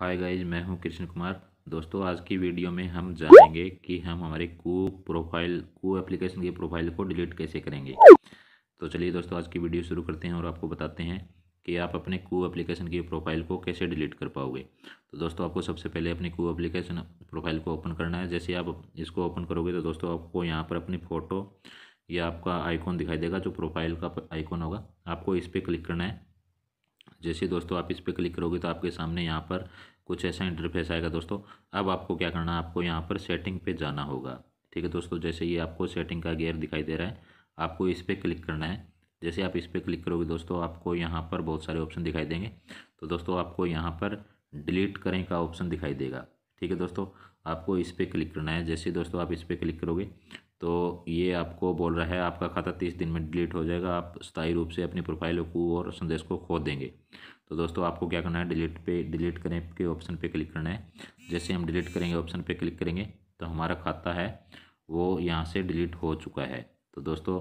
hi guys मैं हूं कृष्ण कुमार दोस्तों आज की वीडियो में हम जानेंगे कि हम हमारे कू प्रोफाइल कू एप्लीकेशन की प्रोफाइल को डिलीट कैसे करेंगे तो चलिए दोस्तों आज की वीडियो शुरू करते हैं और आपको बताते हैं कि आप अपने कू एप्लीकेशन की प्रोफाइल को कैसे डिलीट कर पाओगे तो दोस्तों आपको सबसे पहले अपने कू एप्लीकेशन प्रोफाइल को ओपन करना है जैसे आप इसको ओपन करोगे तो दोस्तों आपको यहाँ पर अपनी फ़ोटो या आपका आइकॉन दिखाई देगा जो प्रोफाइल का आइकॉन होगा आपको इस पर क्लिक करना है जैसे दोस्तों आप इस पर क्लिक करोगे तो आपके सामने यहाँ पर कुछ ऐसा इंटरफेस आएगा दोस्तों अब आपको क्या करना है आपको यहाँ पर सेटिंग पे जाना होगा ठीक है दोस्तों जैसे ये आपको सेटिंग का गेयर दिखाई दे रहा है आपको इस पर क्लिक करना है जैसे आप इस पर क्लिक करोगे दोस्तों आपको यहाँ पर बहुत सारे ऑप्शन दिखाई देंगे तो दोस्तों आपको यहाँ पर डिलीट करें का ऑप्शन दिखाई देगा ठीक है दोस्तों आपको इस पर क्लिक करना है जैसे दोस्तों आप इस पर क्लिक करोगे तो ये आपको बोल रहा है आपका खाता तीस दिन में डिलीट हो जाएगा आप स्थायी रूप से अपनी प्रोफाइल को और संदेश को खो देंगे तो दोस्तों आपको क्या करना है डिलीट पे डिलीट करें के ऑप्शन पे क्लिक करना है जैसे हम डिलीट करेंगे ऑप्शन पे क्लिक करेंगे तो हमारा खाता है वो यहाँ से डिलीट हो चुका है तो दोस्तों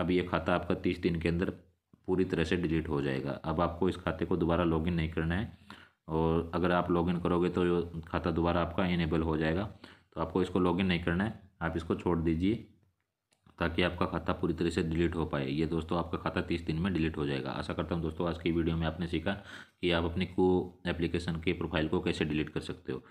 अब ये खाता आपका तीस दिन के अंदर पूरी तरह से डिलीट हो जाएगा अब आपको इस खाते को दोबारा लॉगिन नहीं करना है और अगर आप लॉगिन करोगे तो खाता दोबारा आपका इनेबल हो जाएगा तो आपको इसको लॉगिन नहीं करना है आप इसको छोड़ दीजिए ताकि आपका खाता पूरी तरह से डिलीट हो पाए ये दोस्तों आपका खाता तीस दिन में डिलीट हो जाएगा आशा करता हूँ दोस्तों आज की वीडियो में आपने सीखा कि आप अपनी को एप्लीकेशन के प्रोफाइल को कैसे डिलीट कर सकते हो